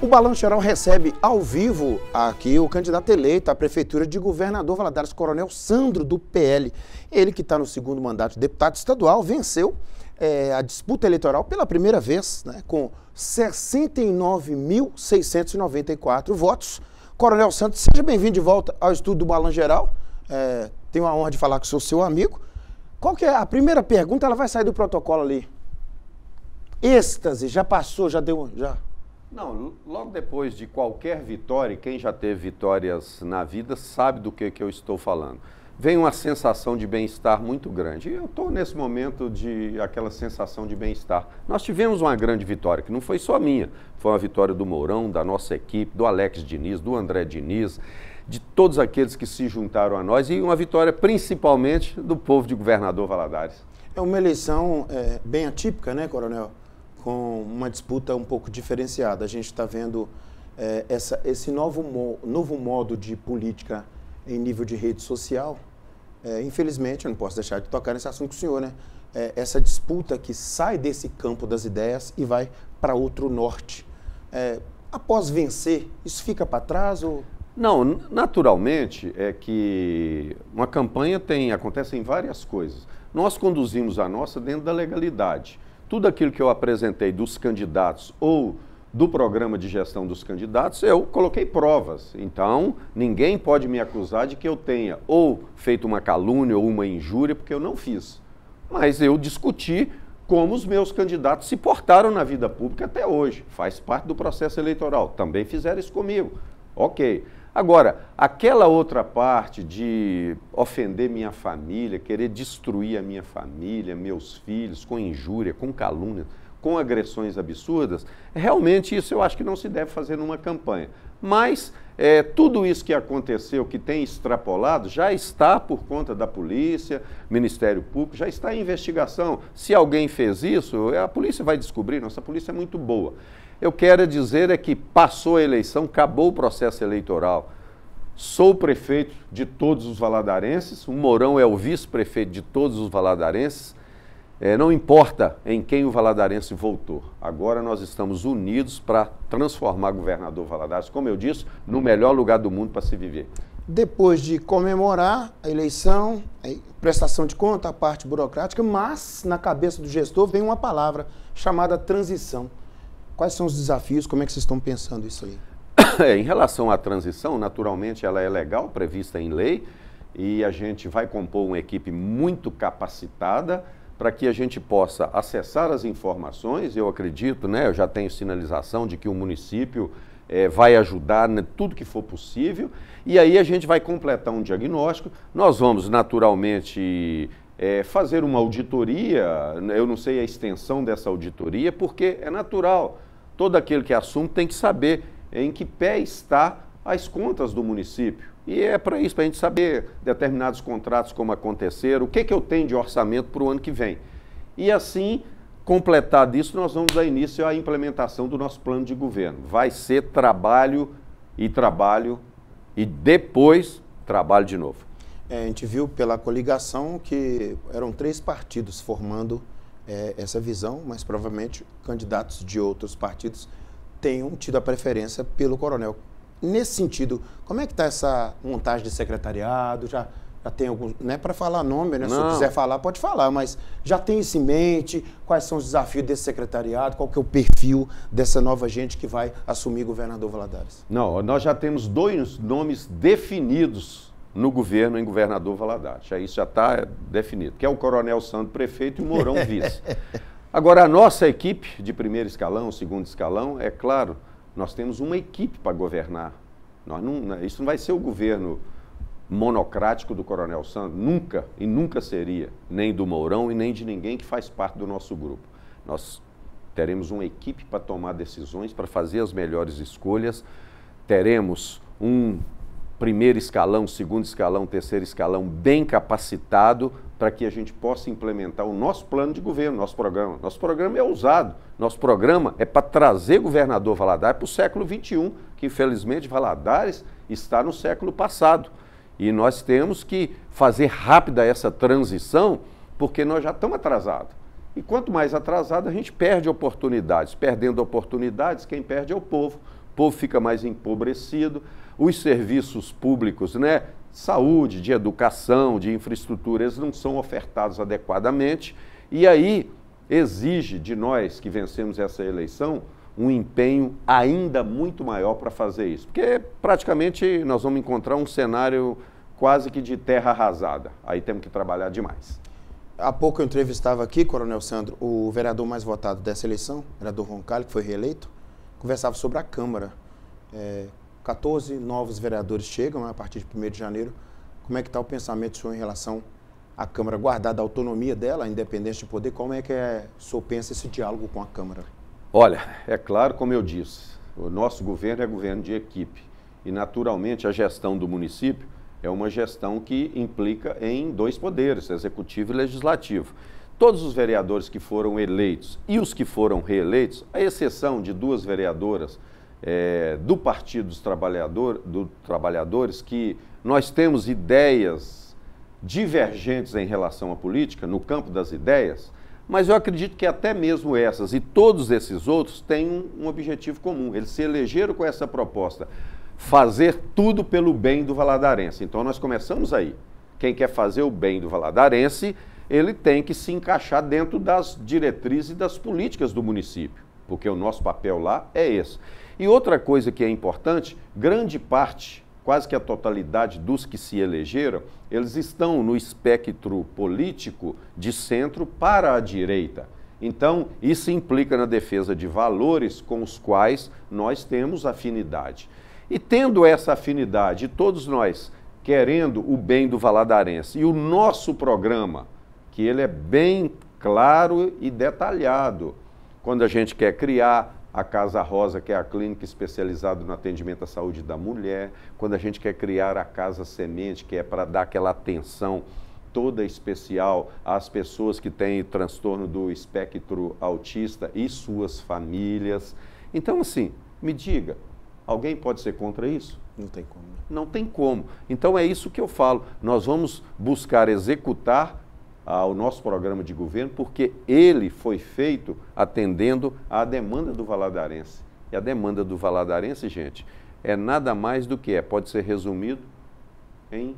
O Balanço Geral recebe ao vivo aqui o candidato eleito à Prefeitura de Governador Valadares, Coronel Sandro, do PL. Ele que está no segundo mandato de deputado estadual, venceu é, a disputa eleitoral pela primeira vez, né, com 69.694 votos. Coronel Santos, seja bem-vindo de volta ao estudo do Balanço Geral. É, tenho a honra de falar que sou seu amigo. Qual que é a primeira pergunta? Ela vai sair do protocolo ali. Êxtase, já passou, já deu, já não, logo depois de qualquer vitória, quem já teve vitórias na vida sabe do que, que eu estou falando. Vem uma sensação de bem-estar muito grande. E eu estou nesse momento de aquela sensação de bem-estar. Nós tivemos uma grande vitória, que não foi só minha. Foi uma vitória do Mourão, da nossa equipe, do Alex Diniz, do André Diniz, de todos aqueles que se juntaram a nós e uma vitória principalmente do povo de Governador Valadares. É uma eleição é, bem atípica, né, Coronel? com uma disputa um pouco diferenciada. A gente está vendo é, essa, esse novo, mo novo modo de política em nível de rede social. É, infelizmente, eu não posso deixar de tocar nesse assunto com o senhor, né? É, essa disputa que sai desse campo das ideias e vai para outro norte. após vencer, isso fica para trás ou não, naturalmente é que uma campanha tem acontecem várias coisas. Nós conduzimos a nossa dentro da legalidade tudo aquilo que eu apresentei dos candidatos ou do programa de gestão dos candidatos, eu coloquei provas. Então, ninguém pode me acusar de que eu tenha ou feito uma calúnia ou uma injúria, porque eu não fiz. Mas eu discuti como os meus candidatos se portaram na vida pública até hoje. Faz parte do processo eleitoral. Também fizeram isso comigo. Ok. Agora, aquela outra parte de ofender minha família, querer destruir a minha família, meus filhos, com injúria, com calúnia, com agressões absurdas, realmente isso eu acho que não se deve fazer numa campanha. Mas é, tudo isso que aconteceu, que tem extrapolado, já está por conta da polícia, Ministério Público, já está em investigação. Se alguém fez isso, a polícia vai descobrir, nossa polícia é muito boa. Eu quero dizer é que passou a eleição, acabou o processo eleitoral. Sou prefeito de todos os valadarenses, o Mourão é o vice-prefeito de todos os valadarenses. É, não importa em quem o valadarense votou. Agora nós estamos unidos para transformar o governador Valadares, como eu disse, no melhor lugar do mundo para se viver. Depois de comemorar a eleição, a prestação de conta, a parte burocrática, mas na cabeça do gestor vem uma palavra chamada transição. Quais são os desafios? Como é que vocês estão pensando isso aí? em relação à transição, naturalmente ela é legal, prevista em lei, e a gente vai compor uma equipe muito capacitada para que a gente possa acessar as informações. Eu acredito, né, eu já tenho sinalização de que o município é, vai ajudar né, tudo que for possível. E aí a gente vai completar um diagnóstico. Nós vamos, naturalmente, é, fazer uma auditoria. Né, eu não sei a extensão dessa auditoria, porque é natural. Todo aquele que é assume tem que saber em que pé está as contas do município. E é para isso, para a gente saber determinados contratos como aconteceram, o que, que eu tenho de orçamento para o ano que vem. E assim, completado isso, nós vamos dar início à implementação do nosso plano de governo. Vai ser trabalho e trabalho e depois trabalho de novo. É, a gente viu pela coligação que eram três partidos formando é, essa visão, mas provavelmente candidatos de outros partidos tenham tido a preferência pelo coronel. Nesse sentido, como é que está essa montagem de secretariado? Já, já tem alguns. Não é para falar nome, né? Não. Se eu quiser falar, pode falar, mas já tem isso em mente? Quais são os desafios desse secretariado? Qual que é o perfil dessa nova gente que vai assumir governador Valadares? Não, nós já temos dois nomes definidos no governo em governador Valadares. Já isso já está definido, que é o Coronel Santo prefeito e o Mourão vice. Agora, a nossa equipe de primeiro escalão, segundo escalão, é claro, nós temos uma equipe para governar. Não, isso não vai ser o governo monocrático do Coronel Santos, nunca e nunca seria, nem do Mourão e nem de ninguém que faz parte do nosso grupo. Nós teremos uma equipe para tomar decisões, para fazer as melhores escolhas, teremos um primeiro escalão, segundo escalão, terceiro escalão bem capacitado para que a gente possa implementar o nosso plano de governo, nosso programa. Nosso programa é ousado, nosso programa é para trazer governador Valadares para o século XXI, que infelizmente Valadares está no século passado. E nós temos que fazer rápida essa transição, porque nós já estamos atrasados. E quanto mais atrasado, a gente perde oportunidades. Perdendo oportunidades, quem perde é o povo. O povo fica mais empobrecido, os serviços públicos, né? Saúde, de educação, de infraestrutura, eles não são ofertados adequadamente. E aí exige de nós que vencemos essa eleição um empenho ainda muito maior para fazer isso. Porque praticamente nós vamos encontrar um cenário quase que de terra arrasada. Aí temos que trabalhar demais. Há pouco eu entrevistava aqui, Coronel Sandro, o vereador mais votado dessa eleição, vereador Roncalho, que foi reeleito, conversava sobre a Câmara. É, 14 novos vereadores chegam né, a partir de 1 de janeiro. Como é que está o pensamento do senhor em relação à Câmara, guardada a autonomia dela, a independência de poder? Como é que é, o senhor pensa esse diálogo com a Câmara? Olha, é claro, como eu disse, o nosso governo é governo de equipe. E, naturalmente, a gestão do município é uma gestão que implica em dois poderes, executivo e legislativo. Todos os vereadores que foram eleitos e os que foram reeleitos, à exceção de duas vereadoras é, do Partido dos Trabalhador, do Trabalhadores que nós temos ideias divergentes em relação à política, no campo das ideias, mas eu acredito que até mesmo essas e todos esses outros têm um, um objetivo comum. Eles se elegeram com essa proposta, fazer tudo pelo bem do valadarense. Então nós começamos aí. Quem quer fazer o bem do valadarense, ele tem que se encaixar dentro das diretrizes e das políticas do município porque o nosso papel lá é esse. E outra coisa que é importante, grande parte, quase que a totalidade dos que se elegeram, eles estão no espectro político de centro para a direita. Então, isso implica na defesa de valores com os quais nós temos afinidade. E tendo essa afinidade, todos nós querendo o bem do Valadarense, e o nosso programa, que ele é bem claro e detalhado, quando a gente quer criar a Casa Rosa, que é a clínica especializada no atendimento à saúde da mulher, quando a gente quer criar a Casa Semente, que é para dar aquela atenção toda especial às pessoas que têm transtorno do espectro autista e suas famílias. Então, assim, me diga, alguém pode ser contra isso? Não tem como. Não tem como. Então é isso que eu falo. Nós vamos buscar executar ao nosso programa de governo, porque ele foi feito atendendo à demanda do valadarense. E a demanda do valadarense, gente, é nada mais do que é, pode ser resumido em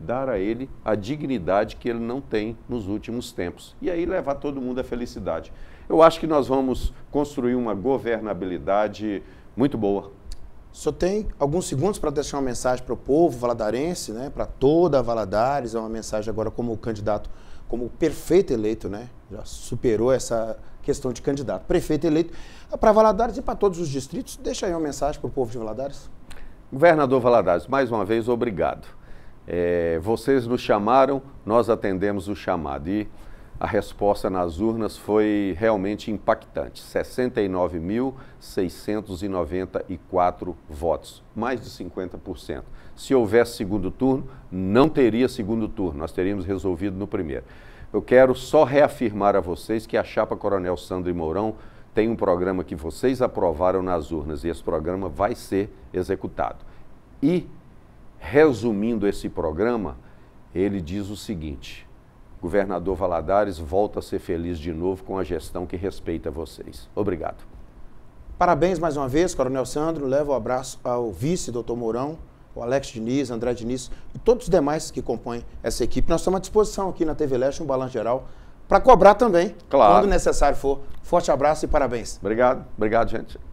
dar a ele a dignidade que ele não tem nos últimos tempos. E aí levar todo mundo à felicidade. Eu acho que nós vamos construir uma governabilidade muito boa só tem alguns segundos para deixar uma mensagem para o povo valadarense, né? para toda a Valadares. É uma mensagem agora como candidato, como perfeito eleito, né? Já superou essa questão de candidato. Prefeito eleito é para Valadares e para todos os distritos. Deixa aí uma mensagem para o povo de Valadares. Governador Valadares, mais uma vez, obrigado. É, vocês nos chamaram, nós atendemos o chamado. E a resposta nas urnas foi realmente impactante: 69.694 votos, mais de 50%. Se houvesse segundo turno, não teria segundo turno, nós teríamos resolvido no primeiro. Eu quero só reafirmar a vocês que a chapa Coronel Sandro e Mourão tem um programa que vocês aprovaram nas urnas e esse programa vai ser executado. E, resumindo esse programa, ele diz o seguinte: governador Valadares volta a ser feliz de novo com a gestão que respeita vocês. Obrigado. Parabéns mais uma vez, Coronel Sandro. Levo o um abraço ao vice, doutor Mourão, o Alex Diniz, André Diniz e todos os demais que compõem essa equipe. Nós estamos à disposição aqui na TV Leste, um balanço geral, para cobrar também, claro. quando necessário for. Forte abraço e parabéns. Obrigado, obrigado, gente.